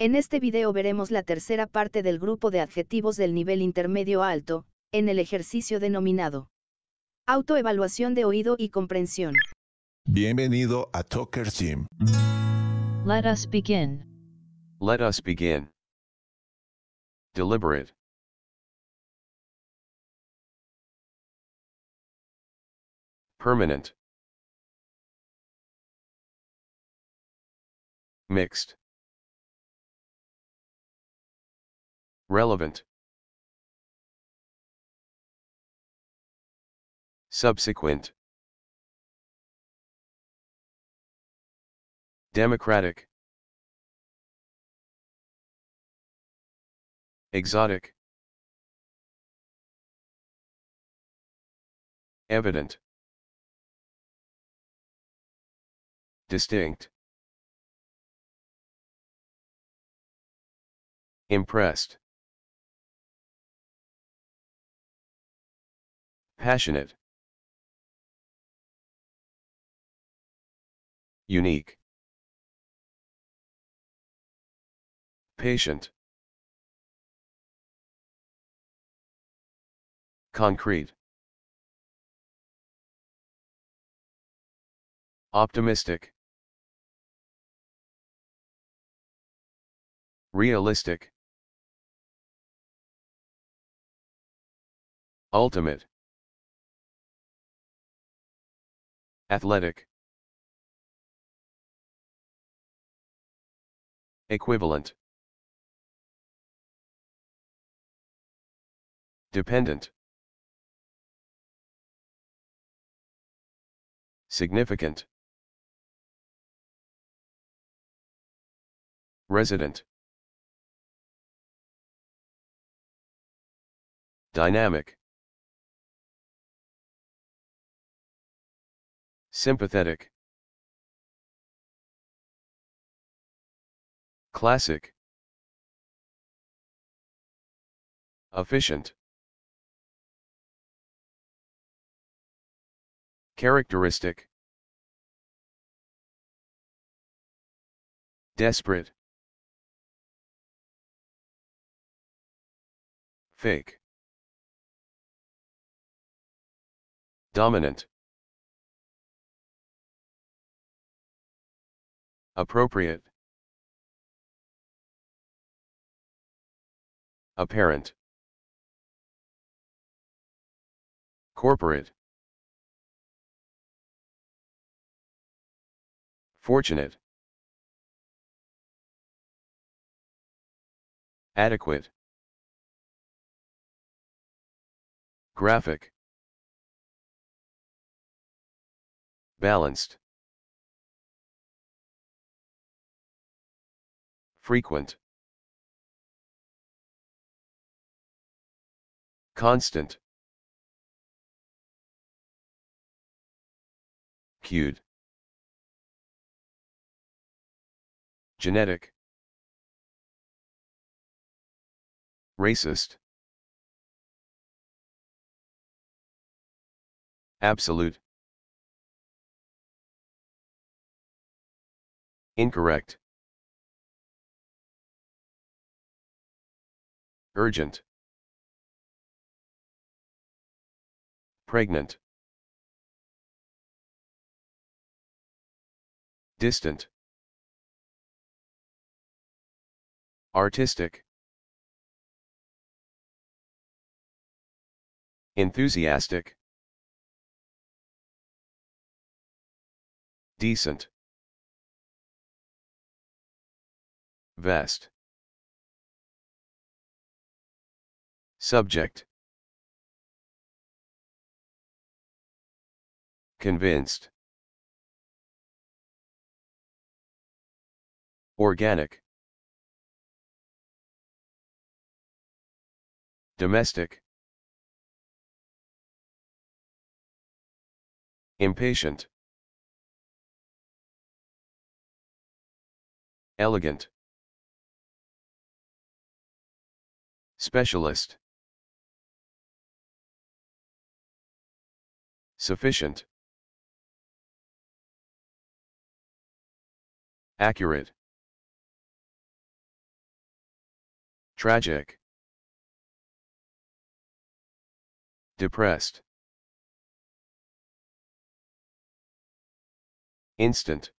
En este video veremos la tercera parte del grupo de adjetivos del nivel intermedio alto, en el ejercicio denominado Autoevaluación de oído y comprensión. Bienvenido a Talker Team. Let us begin. Let us begin. Deliberate. Permanent. Mixed. Relevant. Subsequent. Democratic. Exotic. Evident. Distinct. Impressed. Passionate. Unique. Patient. Concrete. Optimistic. Realistic. Ultimate. Athletic. Equivalent. Dependent. Significant. Resident. Dynamic. Sympathetic. Classic. Efficient. Characteristic. Desperate. Fake. Dominant. Appropriate. Apparent. Corporate. Fortunate. Adequate. Graphic. Balanced. Frequent. Constant. Cued. Genetic. Racist. Absolute. Incorrect. urgent. Pregnant. Distant. Artistic. Enthusiastic. Decent. Vest. Subject Convinced Organic Domestic Impatient Elegant Specialist Sufficient. Accurate. Tragic. Depressed. Instant.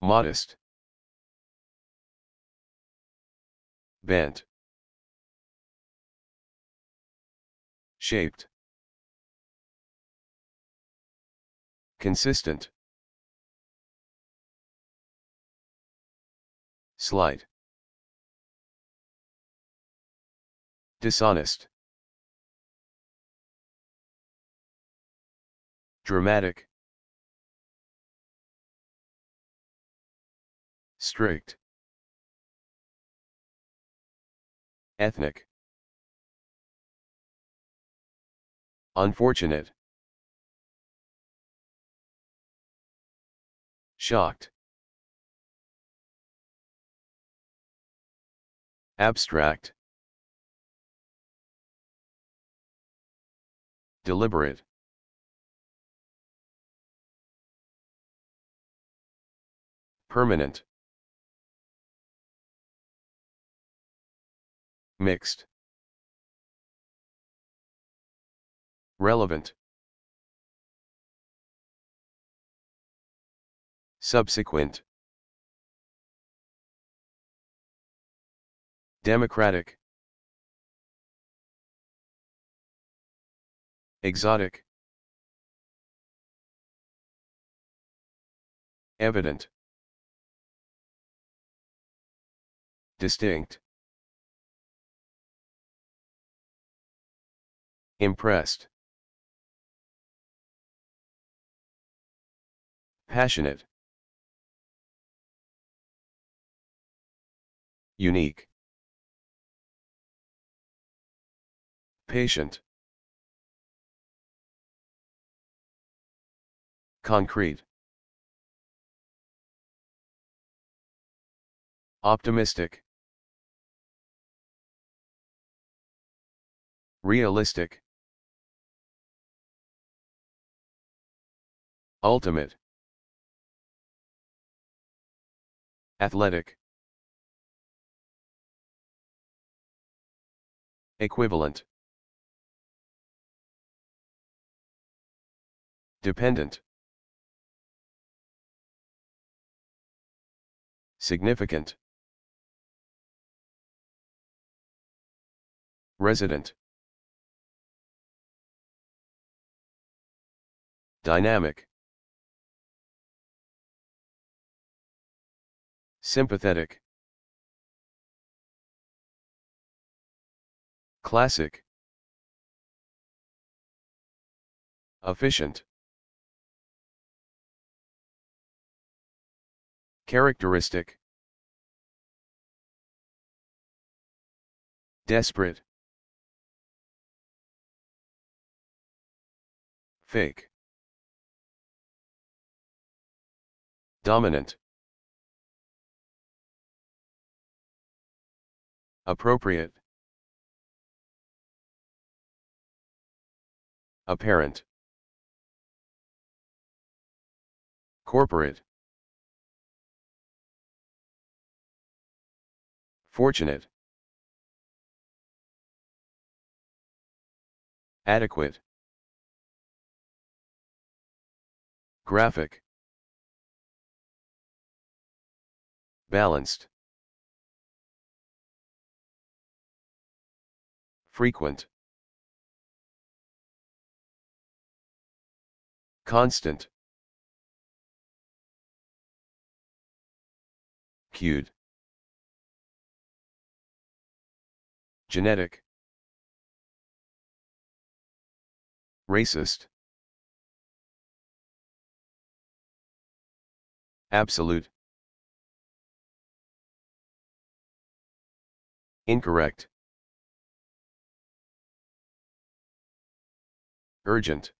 Modest. Bent. shaped. Consistent. Slight. Dishonest. Dramatic. Strict. Ethnic. Unfortunate. Shocked. Abstract. Deliberate. Permanent. Mixed. Relevant. Subsequent. Democratic. Exotic. Evident. Distinct. Impressed. Passionate. Unique. Patient. Concrete. Optimistic. Realistic. Ultimate. Athletic. Equivalent. Dependent. Significant. Resident. Dynamic. Sympathetic. Classic. Efficient. Characteristic. Desperate. Fake. Dominant. Appropriate. Apparent. Corporate. Fortunate. Adequate. Graphic. Balanced. Frequent. Constant. Cued. Genetic. Racist. Absolute. Incorrect. Urgent.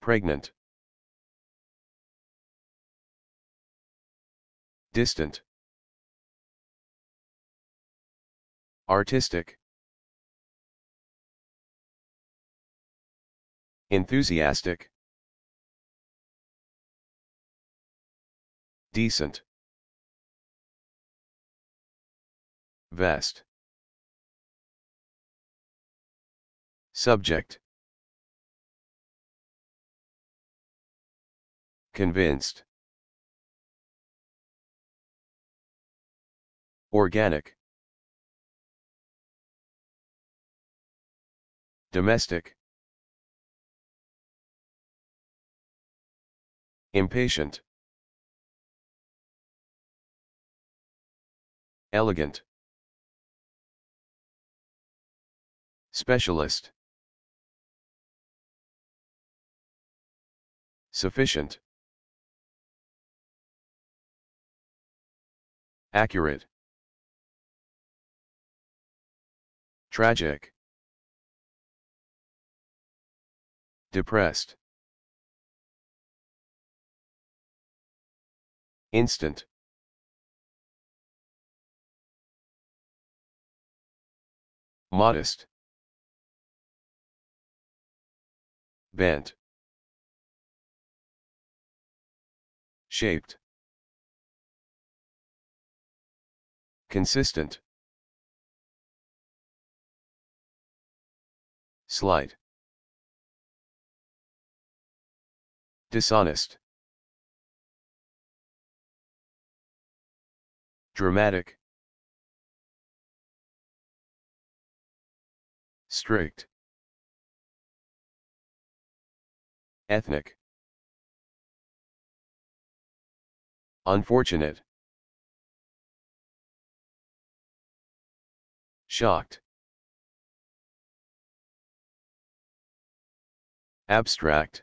Pregnant. Distant. Artistic. Enthusiastic. Decent. Vest. Subject Convinced Organic Domestic Impatient Elegant Specialist Sufficient. Accurate. Tragic. Depressed. Instant. Modest. Bent. shaped. Consistent. Slight. Dishonest. Dramatic. Strict. Ethnic. Unfortunate. Shocked. Abstract.